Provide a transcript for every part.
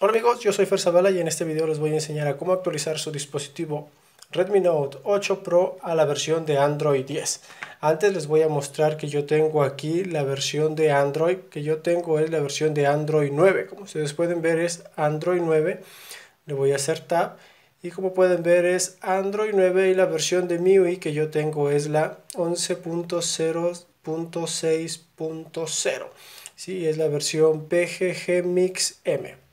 Hola amigos, yo soy Ferzabala y en este video les voy a enseñar a cómo actualizar su dispositivo Redmi Note 8 Pro a la versión de Android 10. Antes les voy a mostrar que yo tengo aquí la versión de Android, que yo tengo es la versión de Android 9. Como ustedes pueden ver es Android 9, le voy a hacer tab y como pueden ver es Android 9 y la versión de MIUI que yo tengo es la 11.0.6.0. Sí, es la versión PGG Mix M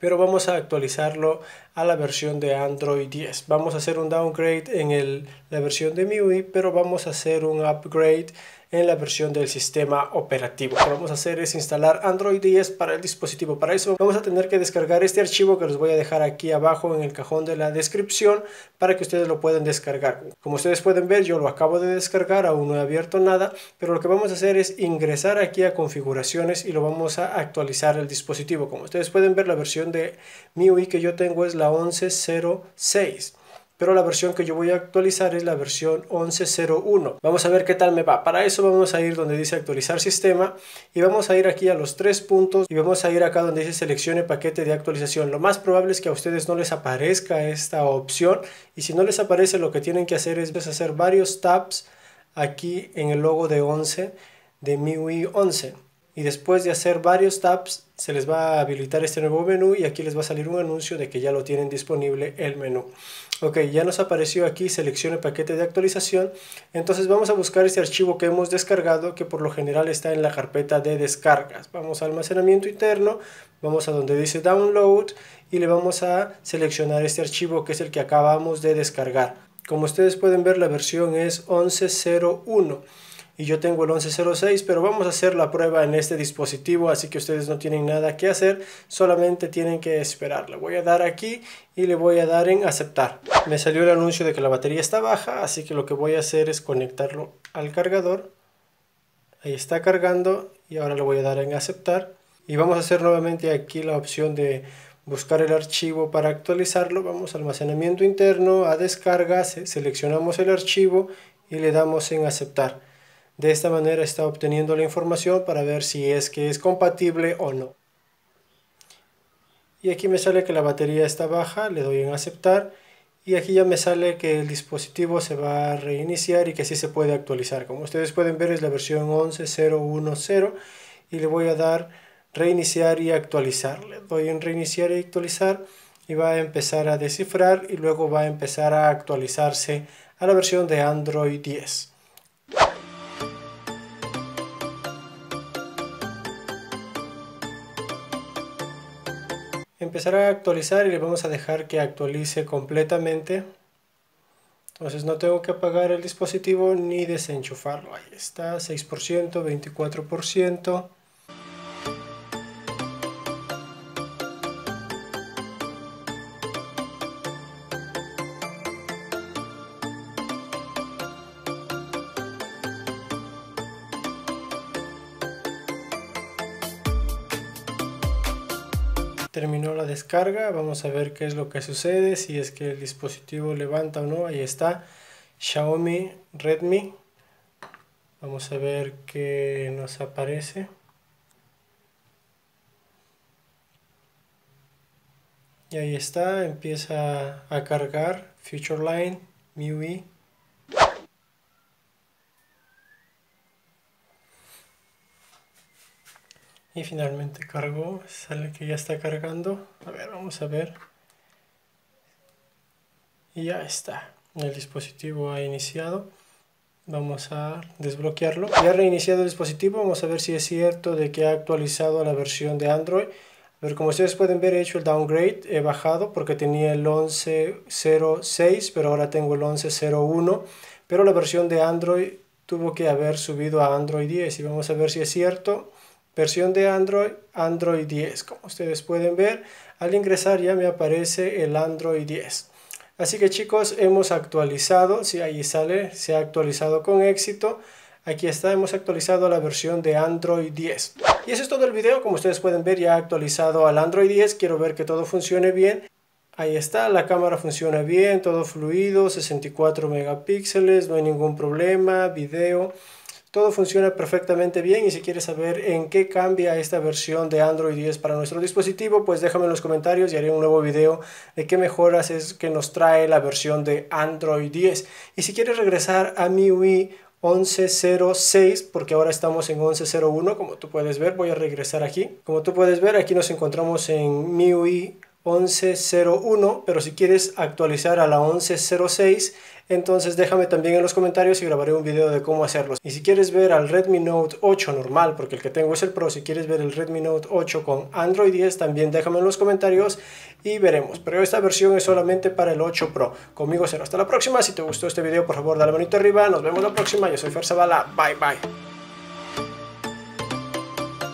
pero vamos a actualizarlo a la versión de Android 10. Vamos a hacer un downgrade en la versión de MIUI, pero vamos a hacer un upgrade en la versión del sistema operativo. Lo que vamos a hacer es instalar Android 10 para el dispositivo. Para eso vamos a tener que descargar este archivo que los voy a dejar aquí abajo en el cajón de la descripción para que ustedes lo puedan descargar. Como ustedes pueden ver, yo lo acabo de descargar, aún no he abierto nada, pero lo que vamos a hacer es ingresar aquí a configuraciones y lo vamos a actualizar el dispositivo. Como ustedes pueden ver, la versión de MIUI que yo tengo es la 11.06 pero la versión que yo voy a actualizar es la versión 11.01. Vamos a ver qué tal me va. Para eso vamos a ir donde dice actualizar sistema y vamos a ir aquí a los tres puntos y vamos a ir acá donde dice seleccione paquete de actualización. Lo más probable es que a ustedes no les aparezca esta opción y si no les aparece lo que tienen que hacer es hacer varios tabs aquí en el logo de 11 de MIUI 11 y después de hacer varios tabs se les va a habilitar este nuevo menú y aquí les va a salir un anuncio de que ya lo tienen disponible el menú. Ok, ya nos apareció aquí seleccione paquete de actualización. Entonces vamos a buscar este archivo que hemos descargado que por lo general está en la carpeta de descargas. Vamos a almacenamiento interno, vamos a donde dice download y le vamos a seleccionar este archivo que es el que acabamos de descargar. Como ustedes pueden ver la versión es 11.01 y yo tengo el 1106, pero vamos a hacer la prueba en este dispositivo, así que ustedes no tienen nada que hacer, solamente tienen que esperar. Le voy a dar aquí y le voy a dar en aceptar. Me salió el anuncio de que la batería está baja, así que lo que voy a hacer es conectarlo al cargador. Ahí está cargando y ahora le voy a dar en aceptar. Y vamos a hacer nuevamente aquí la opción de buscar el archivo para actualizarlo, vamos a almacenamiento interno, a descargas, seleccionamos el archivo y le damos en aceptar. De esta manera está obteniendo la información para ver si es que es compatible o no. Y aquí me sale que la batería está baja, le doy en aceptar y aquí ya me sale que el dispositivo se va a reiniciar y que sí se puede actualizar. Como ustedes pueden ver es la versión 11.0.1.0 y le voy a dar reiniciar y actualizar. Le doy en reiniciar y actualizar y va a empezar a descifrar y luego va a empezar a actualizarse a la versión de Android 10. a actualizar y le vamos a dejar que actualice completamente entonces no tengo que apagar el dispositivo ni desenchufarlo ahí está 6% 24% terminó la descarga vamos a ver qué es lo que sucede si es que el dispositivo levanta o no ahí está Xiaomi Redmi vamos a ver qué nos aparece y ahí está empieza a cargar Future Line MIUI y finalmente cargó sale que ya está cargando a ver vamos a ver y ya está el dispositivo ha iniciado vamos a desbloquearlo ya reiniciado el dispositivo vamos a ver si es cierto de que ha actualizado la versión de Android a ver, como ustedes pueden ver he hecho el downgrade he bajado porque tenía el 11.06 pero ahora tengo el 11.01 pero la versión de Android tuvo que haber subido a Android 10 y vamos a ver si es cierto versión de Android, Android 10. Como ustedes pueden ver, al ingresar ya me aparece el Android 10. Así que chicos, hemos actualizado, si ahí sale, se ha actualizado con éxito. Aquí está, hemos actualizado la versión de Android 10. Y eso es todo el video, como ustedes pueden ver ya ha actualizado al Android 10, quiero ver que todo funcione bien. Ahí está, la cámara funciona bien, todo fluido, 64 megapíxeles, no hay ningún problema, video... Todo funciona perfectamente bien y si quieres saber en qué cambia esta versión de Android 10 para nuestro dispositivo, pues déjame en los comentarios y haré un nuevo video de qué mejoras es que nos trae la versión de Android 10. Y si quieres regresar a MIUI 11.06 porque ahora estamos en 11.01 como tú puedes ver voy a regresar aquí como tú puedes ver aquí nos encontramos en MIUI 11.01, pero si quieres actualizar a la 11.06, entonces déjame también en los comentarios y grabaré un video de cómo hacerlo. Y si quieres ver al Redmi Note 8 normal, porque el que tengo es el Pro, si quieres ver el Redmi Note 8 con Android 10, también déjame en los comentarios y veremos. Pero esta versión es solamente para el 8 Pro. Conmigo será hasta la próxima. Si te gustó este video, por favor, dale manito arriba. Nos vemos la próxima. Yo soy Fer Zavala. Bye, bye.